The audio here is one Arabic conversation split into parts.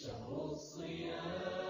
شهر الصيام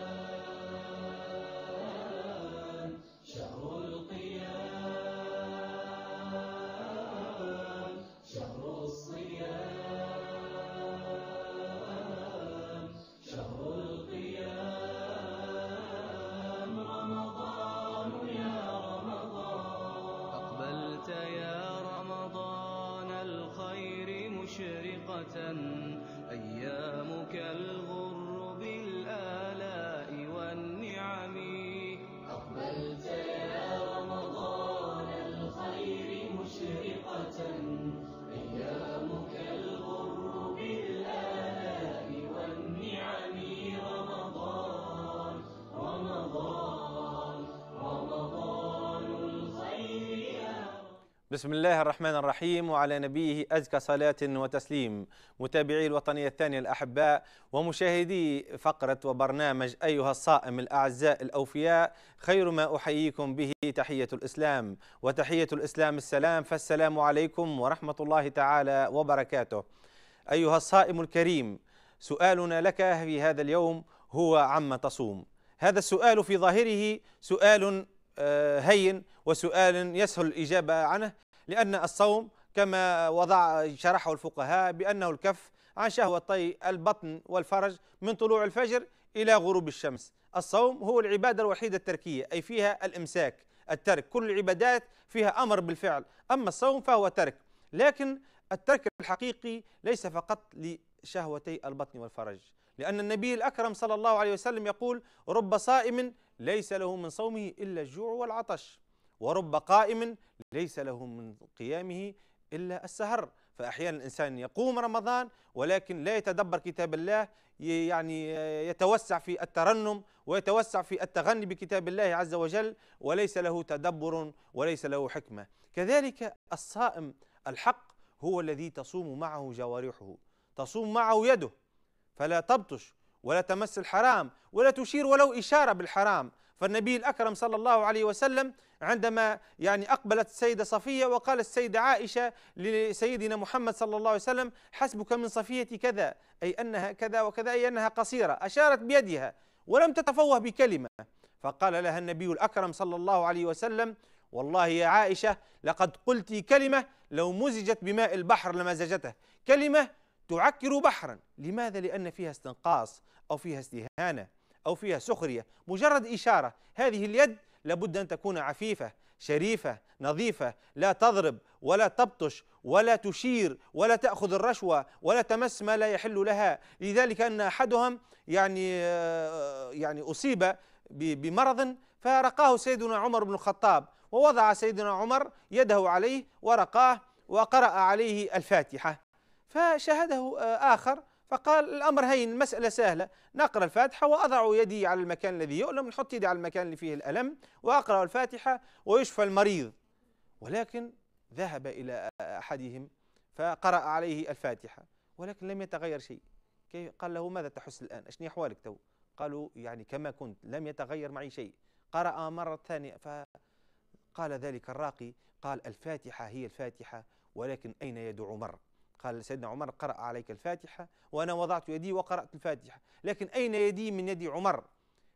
بسم الله الرحمن الرحيم وعلى نبيه أزكى صلاة وتسليم متابعي الوطنية الثانية الأحباء ومشاهدي فقرة وبرنامج أيها الصائم الأعزاء الأوفياء خير ما أحييكم به تحية الإسلام وتحية الإسلام السلام فالسلام عليكم ورحمة الله تعالى وبركاته أيها الصائم الكريم سؤالنا لك في هذا اليوم هو عما تصوم هذا السؤال في ظاهره سؤال آه، هين وسؤال يسهل الإجابة عنه لأن الصوم كما وضع شرحه الفقهاء بأنه الكف عن شهوتي البطن والفرج من طلوع الفجر إلى غروب الشمس الصوم هو العبادة الوحيدة التركية أي فيها الإمساك الترك كل العبادات فيها أمر بالفعل أما الصوم فهو ترك لكن الترك الحقيقي ليس فقط لشهوتي البطن والفرج لأن النبي الأكرم صلى الله عليه وسلم يقول رب صائم ليس له من صومه إلا الجوع والعطش ورب قائم ليس له من قيامه إلا السهر فأحيانا الإنسان يقوم رمضان ولكن لا يتدبر كتاب الله يعني يتوسع في الترنم ويتوسع في التغني بكتاب الله عز وجل وليس له تدبر وليس له حكمة كذلك الصائم الحق هو الذي تصوم معه جوارحه تصوم معه يده فلا تبطش ولا تمس الحرام ولا تشير ولو إشارة بالحرام فالنبي الأكرم صلى الله عليه وسلم عندما يعني أقبلت السيدة صفية وقالت السيدة عائشة لسيدنا محمد صلى الله عليه وسلم حسبك من صفية كذا أي أنها كذا وكذا أي أنها قصيرة أشارت بيدها ولم تتفوه بكلمة فقال لها النبي الأكرم صلى الله عليه وسلم والله يا عائشة لقد قلت كلمة لو مزجت بماء البحر لمزجته كلمة تعكر بحرا لماذا؟ لأن فيها استنقاص أو فيها استهانة أو فيها سخرية مجرد إشارة هذه اليد لابد أن تكون عفيفة شريفة نظيفة لا تضرب ولا تبطش ولا تشير ولا تأخذ الرشوة ولا تمس ما لا يحل لها لذلك أن أحدهم يعني آه، يعني أصيب بمرض فرقاه سيدنا عمر بن الخطاب ووضع سيدنا عمر يده عليه ورقاه وقرأ عليه الفاتحة فشاهده آه، آخر فقال الأمر هين المسألة سهلة نقرأ الفاتحة وأضع يدي على المكان الذي يؤلم نحط يدي على المكان اللي فيه الألم وأقرأ الفاتحة ويشفى المريض ولكن ذهب إلى أحدهم فقرأ عليه الفاتحة ولكن لم يتغير شيء كيف قال له ماذا تحس الآن أشني أحوالك تو قالوا يعني كما كنت لم يتغير معي شيء قرأ مرة ثانية فقال ذلك الراقي قال الفاتحة هي الفاتحة ولكن أين يدعو مر قال سيدنا عمر قرأ عليك الفاتحة وأنا وضعت يدي وقرأت الفاتحة لكن أين يدي من يد عمر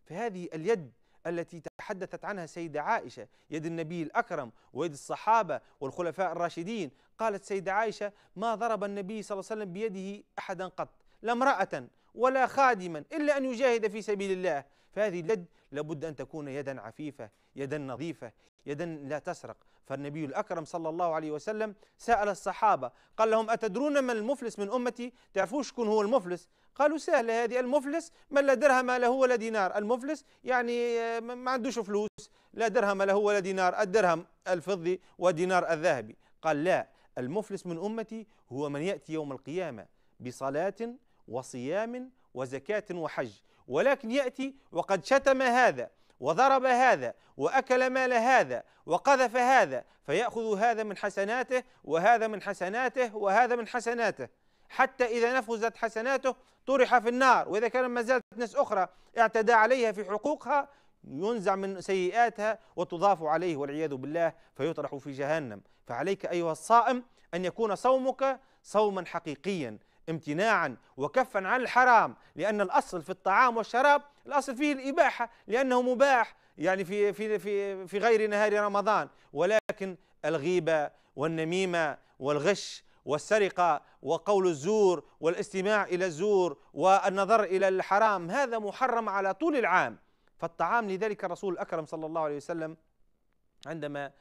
فهذه اليد التي تحدثت عنها سيدة عائشة يد النبي الأكرم ويد الصحابة والخلفاء الراشدين قالت سيدة عائشة ما ضرب النبي صلى الله عليه وسلم بيده أحدا قط لا امرأة ولا خادما إلا أن يجاهد في سبيل الله فهذه اليد لابد أن تكون يدا عفيفة يدا نظيفة يدا لا تسرق فالنبي الأكرم صلى الله عليه وسلم سأل الصحابة قال لهم أتدرون من المفلس من أمتي تعرفوش شكون هو المفلس قالوا سهلة هذه المفلس من لا درهم له ولا دينار المفلس يعني آه، ما عندوش فلوس لا درهم له ولا دينار الدرهم الفضي ودينار الذهبي قال لا المفلس من أمتي هو من يأتي يوم القيامة بصلاة وصيام وزكاة وحج ولكن يأتي وقد شتم هذا وضرب هذا واكل مال هذا وقذف هذا فياخذ هذا من حسناته وهذا من حسناته وهذا من حسناته حتى اذا نفذت حسناته طرح في النار واذا كان ما زالت ناس اخرى اعتدى عليها في حقوقها ينزع من سيئاتها وتضاف عليه والعياذ بالله فيطرح في جهنم فعليك ايها الصائم ان يكون صومك صوما حقيقيا امتناعا وكفا عن الحرام لأن الأصل في الطعام والشراب الأصل فيه الإباحة لأنه مباح يعني في في في في غير نهار رمضان ولكن الغيبة والنميمة والغش والسرقة وقول الزور والاستماع إلى الزور والنظر إلى الحرام هذا محرم على طول العام فالطعام لذلك الرسول الأكرم صلى الله عليه وسلم عندما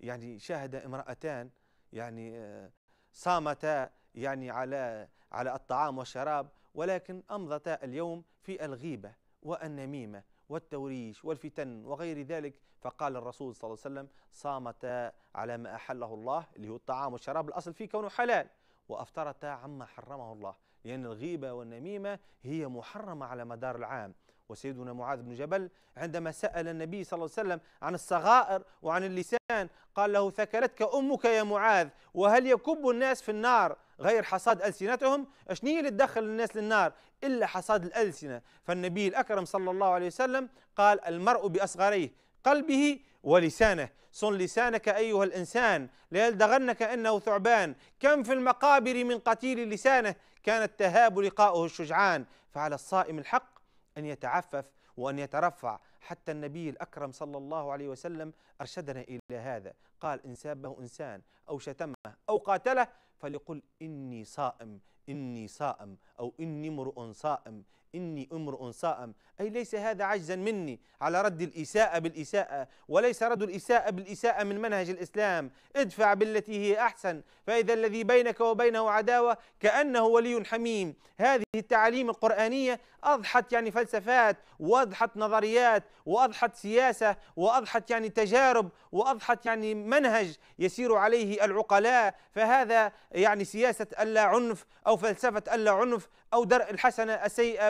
يعني شاهد امرأتان يعني آه، صامتا يعني على على الطعام والشراب ولكن أمضتا اليوم في الغيبة والنميمة والتوريش والفتن وغير ذلك فقال الرسول صلى الله عليه وسلم صامتا على ما أحله الله اللي هو الطعام والشراب الأصل فيه كونه حلال وأفطرتا عما حرمه الله لأن الغيبة والنميمة هي محرمة على مدار العام وسيدنا معاذ بن جبل عندما سأل النبي صلى الله عليه وسلم عن الصغائر وعن اللسان قال له ثكلتك أمك يا معاذ وهل يكب الناس في النار غير حصاد ألسنتهم شنو اللي تدخل الناس للنار إلا حصاد الألسنة فالنبي الأكرم صلى الله عليه وسلم قال المرء بأصغريه قلبه ولسانه صن لسانك أيها الإنسان ليلدغنك أنه ثعبان كم في المقابر من قتيل لسانه كانت تهاب لقاؤه الشجعان فعلى الصائم الحق أن يتعفف وأن يترفع حتى النبي الأكرم صلى الله عليه وسلم أرشدنا إلى هذا قال إن سابه إنسان أو شتمه أو قاتله فليقل إني صائم إني صائم أو إني امرؤ صائم إني امرؤ صائم أي ليس هذا عجزا مني على رد الإساءة بالإساءة وليس رد الإساءة بالإساءة من منهج الإسلام ادفع بالتي هي أحسن فإذا الذي بينك وبينه عداوة كأنه ولي حميم هذه التعاليم القرآنية أضحت يعني فلسفات وأضحت نظريات وأضحت سياسة وأضحت يعني تجارب وأضحت يعني منهج يسير عليه العقلاء فهذا يعني سياسة اللا عنف أو فلسفة اللا عنف أو درء الحسنة السيئة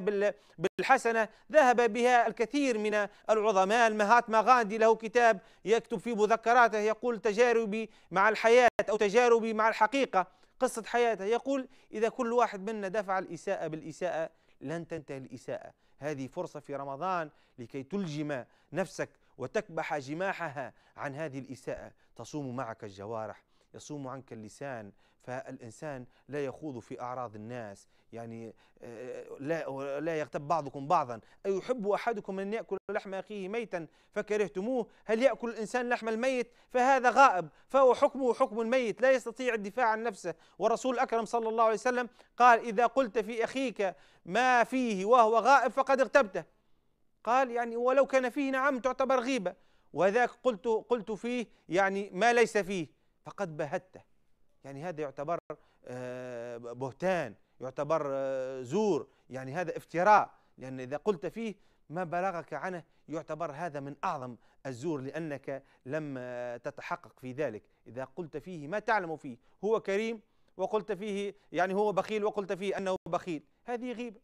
بالحسنة ذهب بها الكثير من العظماء المهاتما غاندي له كتاب يكتب في مذكراته يقول تجاربي مع الحياة أو تجاربي مع الحقيقة قصة حياته يقول إذا كل واحد منا دفع الإساءة بالإساءة لن تنتهي الإساءة هذه فرصة في رمضان لكي تلجم نفسك وتكبح جماحها عن هذه الإساءة تصوم معك الجوارح يصوم عنك اللسان فالإنسان لا يخوض في أعراض الناس يعني آه، لا, لا يغتب بعضكم بعضا أيحب أحدكم أن يأكل لحم أخيه ميتا فكرهتموه هل يأكل الإنسان لحم الميت فهذا غائب فهو حكمه حكم الميت لا يستطيع الدفاع عن نفسه والرسول الأكرم صلى الله عليه وسلم قال إذا قلت في أخيك ما فيه وهو غائب فقد اغتبته قال يعني ولو كان فيه نعم تعتبر غيبة وذاك قلت قلت فيه يعني ما ليس فيه فقد بهته يعني هذا يعتبر آه، بهتان يعتبر آه، زور يعني هذا افتراء لأن إذا قلت فيه ما بلغك عنه يعتبر هذا من أعظم الزور لأنك لم تتحقق في ذلك إذا قلت فيه ما تعلم فيه هو كريم وقلت فيه يعني هو بخيل وقلت فيه أنه بخيل هذه غيبة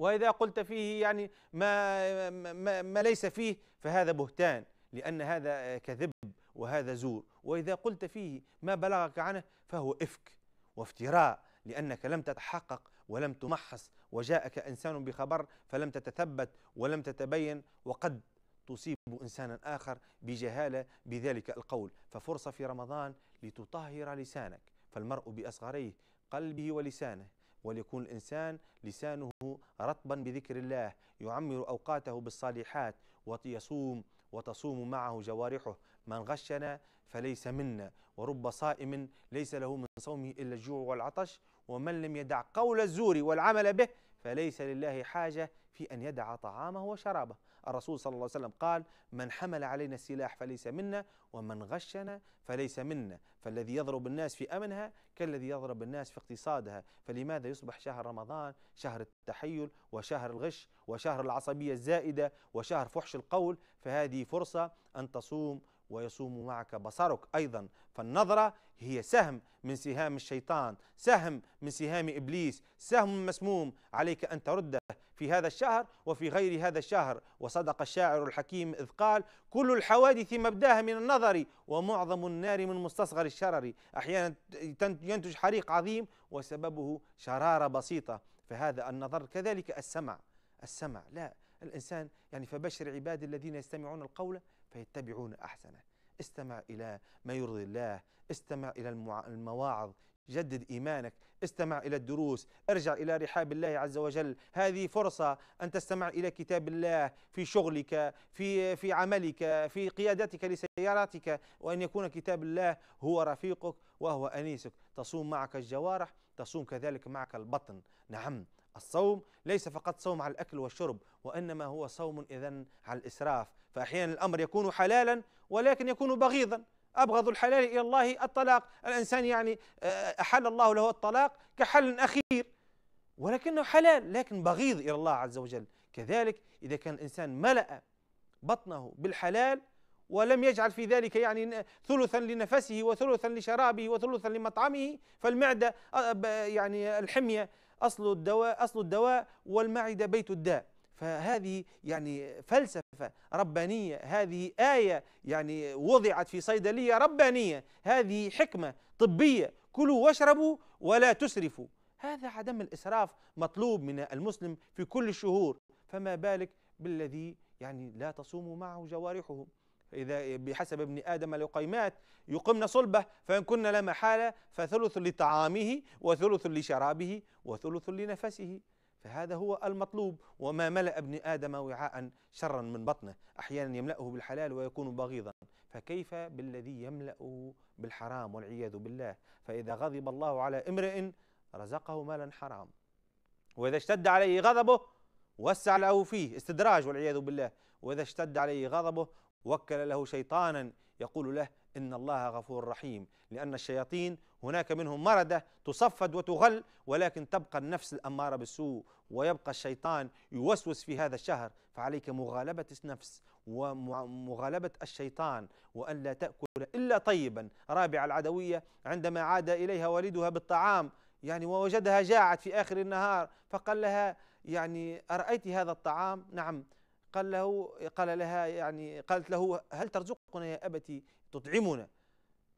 واذا قلت فيه يعني ما ما, ما ليس فيه فهذا بهتان لان هذا كذب وهذا زور واذا قلت فيه ما بلغك عنه فهو افك وافتراء لانك لم تتحقق ولم تمحص وجاءك انسان بخبر فلم تتثبت ولم تتبين وقد تصيب انسانا اخر بجهاله بذلك القول ففرصه في رمضان لتطهر لسانك فالمرء باصغريه قلبه ولسانه وليكون الإنسان لسانه رطبا بذكر الله يعمر أوقاته بالصالحات ويصوم وتصوم معه جوارحه من غشنا فليس منا ورب صائم ليس له من صومه إلا الجوع والعطش ومن لم يدع قول الزور والعمل به فليس لله حاجة في أن يدع طعامه وشرابه الرسول صلى الله عليه وسلم قال من حمل علينا السلاح فليس منا ومن غشنا فليس منا فالذي يضرب الناس في أمنها كالذي يضرب الناس في اقتصادها فلماذا يصبح شهر رمضان شهر التحيل وشهر الغش وشهر العصبية الزائدة وشهر فحش القول فهذه فرصة أن تصوم ويصوم معك بصرك ايضا فالنظره هي سهم من سهام الشيطان سهم من سهام ابليس سهم مسموم عليك ان ترده في هذا الشهر وفي غير هذا الشهر وصدق الشاعر الحكيم اذ قال كل الحوادث مبداها من النظر ومعظم النار من مستصغر الشرر احيانا ينتج حريق عظيم وسببه شراره بسيطه فهذا النظر كذلك السمع السمع لا الانسان يعني فبشر عبادي الذين يستمعون القول فيتبعون أحسنه استمع إلى ما يرضي الله استمع إلى المواعظ جدد إيمانك استمع إلى الدروس ارجع إلى رحاب الله عز وجل هذه فرصة أن تستمع إلى كتاب الله في شغلك في, في عملك في قيادتك لسياراتك وأن يكون كتاب الله هو رفيقك وهو أنيسك تصوم معك الجوارح تصوم كذلك معك البطن نعم الصوم ليس فقط صوم على الأكل والشرب وإنما هو صوم إذا على الإسراف فأحيانا الأمر يكون حلالا ولكن يكون بغيضا أبغض الحلال إلى الله الطلاق الإنسان يعني آه، أحل الله له الطلاق كحل أخير ولكنه حلال لكن بغيض إلى الله عز وجل كذلك إذا كان الإنسان ملأ بطنه بالحلال ولم يجعل في ذلك يعني آه، ثلثا لنفسه وثلثا لشرابه وثلثا لمطعمه فالمعدة آه، يعني الحمية أصل الدواء أصل الدواء والمعدة بيت الداء فهذه يعني فلسفة ربانية هذه آية يعني وضعت في صيدلية ربانية هذه حكمة طبية كلوا واشربوا ولا تسرفوا هذا عدم الإسراف مطلوب من المسلم في كل الشهور فما بالك بالذي يعني لا تصوم معه جوارحهم إذا بحسب ابن آدم القيمات يقمن صلبه فإن كن لا محالة فثلث لطعامه وثلث لشرابه وثلث لنفسه فهذا هو المطلوب وما ملأ ابن آدم وعاء شرا من بطنه أحيانا يملأه بالحلال ويكون بغيضا فكيف بالذي يملأه بالحرام والعياذ بالله فإذا غضب الله على امرئ رزقه مالا حرام وإذا اشتد عليه غضبه وسع له فيه استدراج والعياذ بالله وإذا اشتد عليه غضبه وكل له شيطانا يقول له إن الله غفور رحيم لأن الشياطين هناك منهم مردة تصفد وتغل ولكن تبقى النفس الأمارة بالسوء ويبقى الشيطان يوسوس في هذا الشهر فعليك مغالبة النفس ومغالبة الشيطان وألا تأكل إلا طيبا رابع العدوية عندما عاد إليها والدها بالطعام يعني ووجدها جاعت في آخر النهار فقال لها يعني أرأيت هذا الطعام نعم قال له قال لها يعني قالت له هل ترزقنا يا أبتي تطعمنا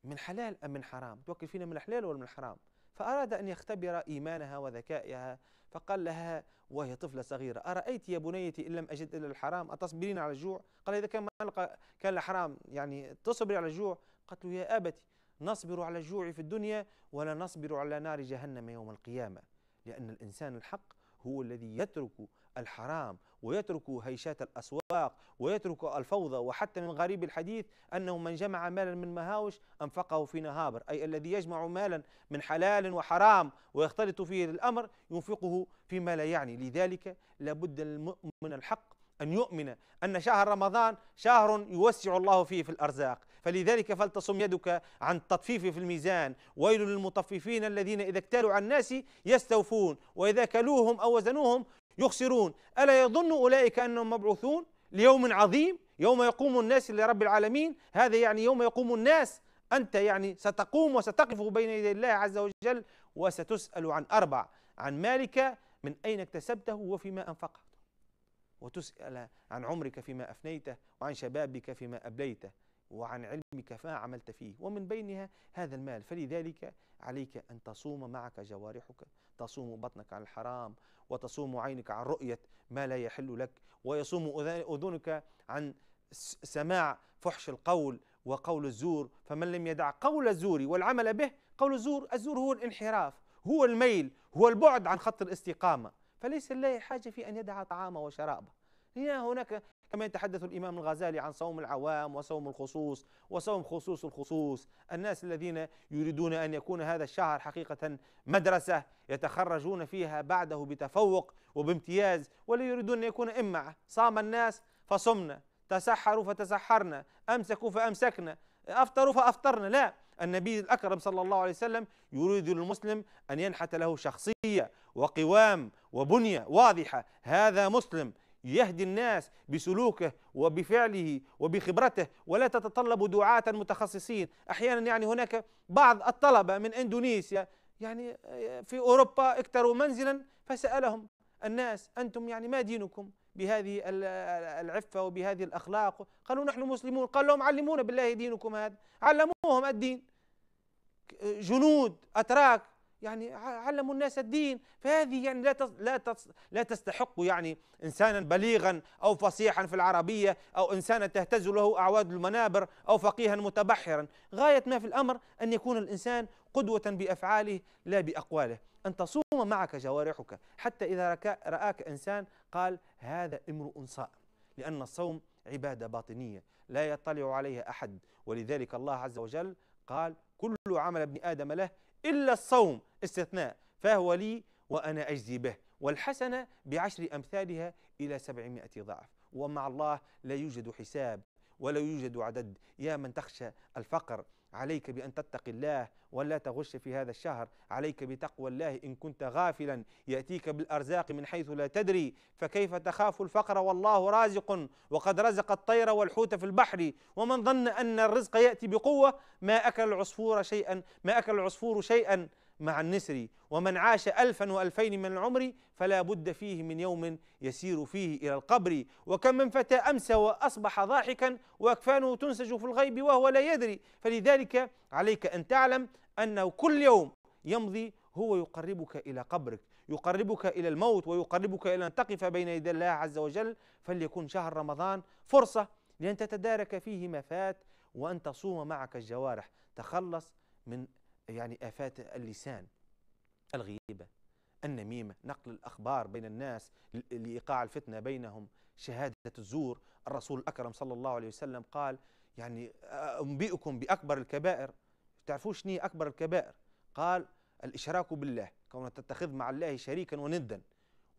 من حلال أم من حرام توكل فينا من الحلال ولا من الحرام فأراد أن يختبر إيمانها وذكائها فقال لها وهي طفلة صغيرة أرأيت يا بنيتي إن لم أجد إلا الحرام أتصبرين على الجوع قال إذا كان ملقى كان الحرام يعني تصبري على الجوع قالت له يا أبتي نصبر على الجوع في الدنيا ولا نصبر على نار جهنم يوم القيامة لأن الإنسان الحق هو الذي يترك الحرام ويترك هيشات الأسواق ويترك الفوضى وحتى من غريب الحديث أنه من جمع مالا من مهاوش أنفقه في نهابر أي الذي يجمع مالا من حلال وحرام ويختلط فيه الأمر ينفقه فيما لا يعني لذلك لابد من الحق أن يؤمن أن شهر رمضان شهر يوسع الله فيه في الأرزاق فلذلك فلتصم يدك عن التطفيف في الميزان ويل للمطففين الذين إذا اكتالوا على الناس يستوفون وإذا كلوهم أو وزنوهم يخسرون ألا يظن أولئك أنهم مبعوثون ليوم عظيم يوم يقوم الناس لرب العالمين هذا يعني يوم يقوم الناس أنت يعني ستقوم وستقف بين يدي الله عز وجل وستسأل عن أربع عن مالك من أين اكتسبته وفيما أنفقته وتسأل عن عمرك فيما أفنيته وعن شبابك فيما أبليته وعن علمك فما عملت فيه ومن بينها هذا المال فلذلك عليك أن تصوم معك جوارحك تصوم بطنك عن الحرام وتصوم عينك عن رؤية ما لا يحل لك ويصوم أذنك عن سماع فحش القول وقول الزور فمن لم يدع قول الزور والعمل به قول الزور الزور هو الانحراف هو الميل هو البعد عن خط الاستقامة فليس لله حاجة في أن يدع طعامه وشرابه هنا هناك كما يتحدث الإمام الغزالي عن صوم العوام وصوم الخصوص وصوم خصوص الخصوص الناس الذين يريدون أن يكون هذا الشهر حقيقة مدرسة يتخرجون فيها بعده بتفوق وبامتياز ولا يريدون أن يكون إمع صام الناس فصمنا تسحروا فتسحرنا أمسكوا فأمسكنا أفطروا فأفطرنا لا النبي الأكرم صلى الله عليه وسلم يريد للمسلم أن ينحت له شخصية وقوام وبنية واضحة هذا مسلم يهدي الناس بسلوكه وبفعله وبخبرته ولا تتطلب دعاة متخصصين أحيانا يعني هناك بعض الطلبة من إندونيسيا يعني آه، في أوروبا اكتروا منزلا فسألهم الناس أنتم يعني ما دينكم بهذه العفة وبهذه الأخلاق قالوا نحن مسلمون قال لهم علمونا بالله دينكم هذا علموهم الدين جنود أتراك يعني علموا الناس الدين فهذه يعني لا لا لا تستحق يعني انسانا بليغا او فصيحا في العربيه او انسانا تهتز له اعواد المنابر او فقيها متبحرا غايه ما في الامر ان يكون الانسان قدوه بافعاله لا باقواله ان تصوم معك جوارحك حتى اذا راك انسان قال هذا امرؤ صائم لان الصوم عباده باطنيه لا يطلع عليها احد ولذلك الله عز وجل قال كل عمل ابن ادم له الا الصوم استثناء فهو لي وأنا أجزي به والحسنة بعشر أمثالها إلى سبعمائة ضعف ومع الله لا يوجد حساب ولا يوجد عدد يا من تخشى الفقر عليك بأن تتقي الله ولا تغش في هذا الشهر عليك بتقوى الله إن كنت غافلا يأتيك بالأرزاق من حيث لا تدري فكيف تخاف الفقر والله رازق وقد رزق الطير والحوت في البحر ومن ظن أن الرزق يأتي بقوة ما أكل العصفور شيئا ما أكل العصفور شيئا مع النسر ومن عاش ألفا وألفين من العمر فلا بد فيه من يوم يسير فيه إلى القبر وكم من فتى أمسى وأصبح ضاحكا وأكفانه تنسج في الغيب وهو لا يدري فلذلك عليك أن تعلم أنه كل يوم يمضي هو يقربك إلى قبرك يقربك إلى الموت ويقربك إلى أن تقف بين يدي الله عز وجل فليكن شهر رمضان فرصة لأن تتدارك فيه ما فات وأن تصوم معك الجوارح تخلص من يعني آفات اللسان الغيبة النميمة نقل الأخبار بين الناس لإيقاع الفتنة بينهم شهادة الزور الرسول الأكرم صلى الله عليه وسلم قال يعني أنبئكم بأكبر الكبائر تعرفوش شنو أكبر الكبائر قال الإشراك بالله كون تتخذ مع الله شريكا وندا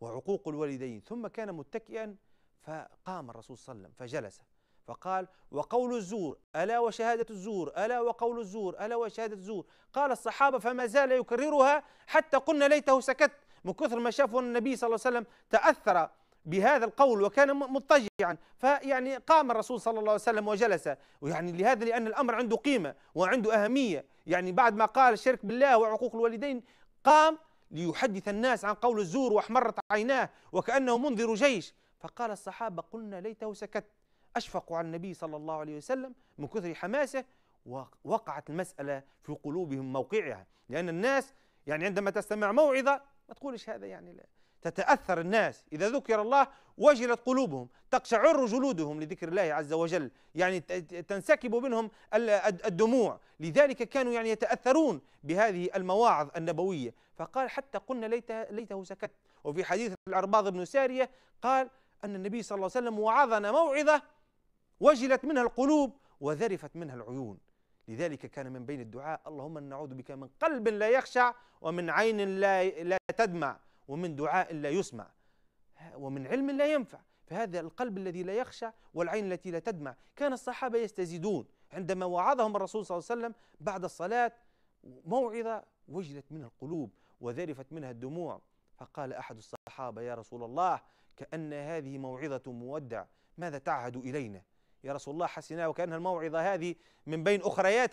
وعقوق الوالدين ثم كان متكئا فقام الرسول صلى الله عليه وسلم فجلس فقال وقول الزور ألا وشهادة الزور ألا وقول الزور ألا وشهادة الزور قال الصحابة فما زال يكررها حتى قلنا ليته سكت من كثر ما شافوا النبي صلى الله عليه وسلم تأثر بهذا القول وكان مضطجعا فيعني قام الرسول صلى الله عليه وسلم وجلس ويعني لهذا لأن الأمر عنده قيمة وعنده أهمية يعني بعد ما قال الشرك بالله وعقوق الوالدين قام ليحدث الناس عن قول الزور واحمرت عيناه وكأنه منذر جيش فقال الصحابة قلنا ليته سكت أشفقوا على النبي صلى الله عليه وسلم من كثر حماسه وقعت المسألة في قلوبهم موقعها لأن الناس يعني عندما تستمع موعظة ما تقولش هذا يعني لا تتأثر الناس إذا ذكر الله وجلت قلوبهم تقشعر جلودهم لذكر الله عز وجل يعني تنسكب منهم الدموع لذلك كانوا يعني يتأثرون بهذه المواعظ النبوية فقال حتى قلنا ليت ليته سكت وفي حديث الأرباض بن سارية قال أن النبي صلى الله عليه وسلم وعظنا موعظة وجلت منها القلوب وذرفت منها العيون لذلك كان من بين الدعاء اللهم نعوذ بك من قلب لا يخشع ومن عين لا لا تدمع ومن دعاء لا يسمع ومن علم لا ينفع فهذا القلب الذي لا يخشع والعين التي لا تدمع كان الصحابة يستزيدون عندما وعظهم الرسول صلى الله عليه وسلم بعد الصلاة موعظة وجلت منها القلوب وذرفت منها الدموع فقال أحد الصحابة يا رسول الله كأن هذه موعظة مودع ماذا تعهد إلينا يا رسول الله حسنا وكأنها الموعظة هذه من بين أخريات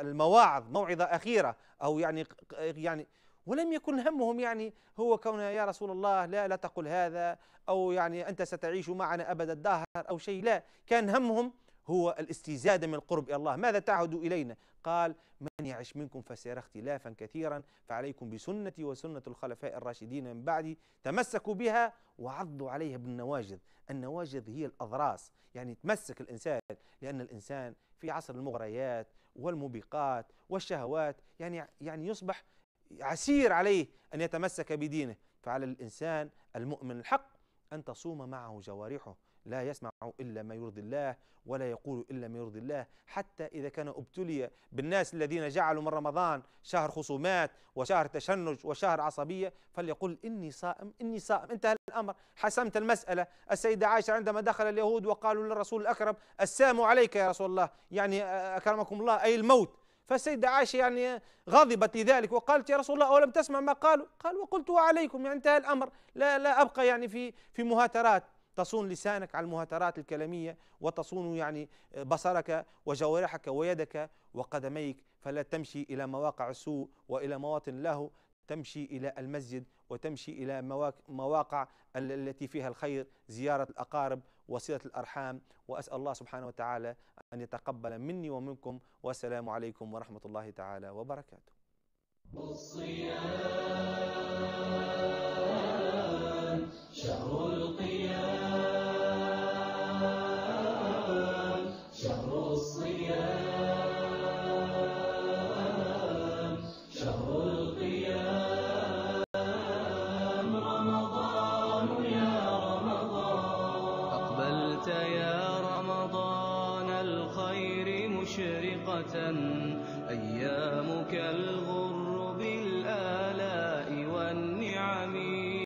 المواعظ موعظة أخيرة أو يعني يعني ولم يكن همهم يعني هو كون يا رسول الله لا لا تقل هذا أو يعني أنت ستعيش معنا أبد الدهر أو شيء لا كان همهم هو الاستزادة من القرب إلى الله ماذا تعهد إلينا قال يعش منكم فسيرى اختلافا كثيرا فعليكم بسنتي وسنة الخلفاء الراشدين من بعدي تمسكوا بها وعضوا عليها بالنواجذ النواجذ هي الأضراس يعني تمسك الإنسان لأن الإنسان في عصر المغريات والموبقات والشهوات يعني يعني يصبح عسير عليه أن يتمسك بدينه فعلى الإنسان المؤمن الحق أن تصوم معه جوارحه لا يسمع إلا ما يرضي الله ولا يقول إلا ما يرضي الله حتى إذا كان ابتلي بالناس الذين جعلوا من رمضان شهر خصومات وشهر تشنج وشهر عصبية فليقول إني صائم إني صائم انتهى الأمر حسمت المسألة السيدة عائشة عندما دخل اليهود وقالوا للرسول الأكرم السام عليك يا رسول الله يعني أكرمكم الله أي الموت فالسيدة عائشة يعني غضبت لذلك وقالت يا رسول الله أولم تسمع ما قالوا قال وقلت وعليكم يعني انتهى الأمر لا لا أبقى يعني في في مهاترات تصون لسانك على المهاترات الكلامية وتصون يعني بصرك وجوارحك ويدك وقدميك فلا تمشي إلى مواقع السوء وإلى مواطن له تمشي إلى المسجد وتمشي إلى مواقع التي فيها الخير زيارة الأقارب وصلة الأرحام وأسأل الله سبحانه وتعالى أن يتقبل مني ومنكم والسلام عليكم ورحمة الله تعالى وبركاته الصيام شهر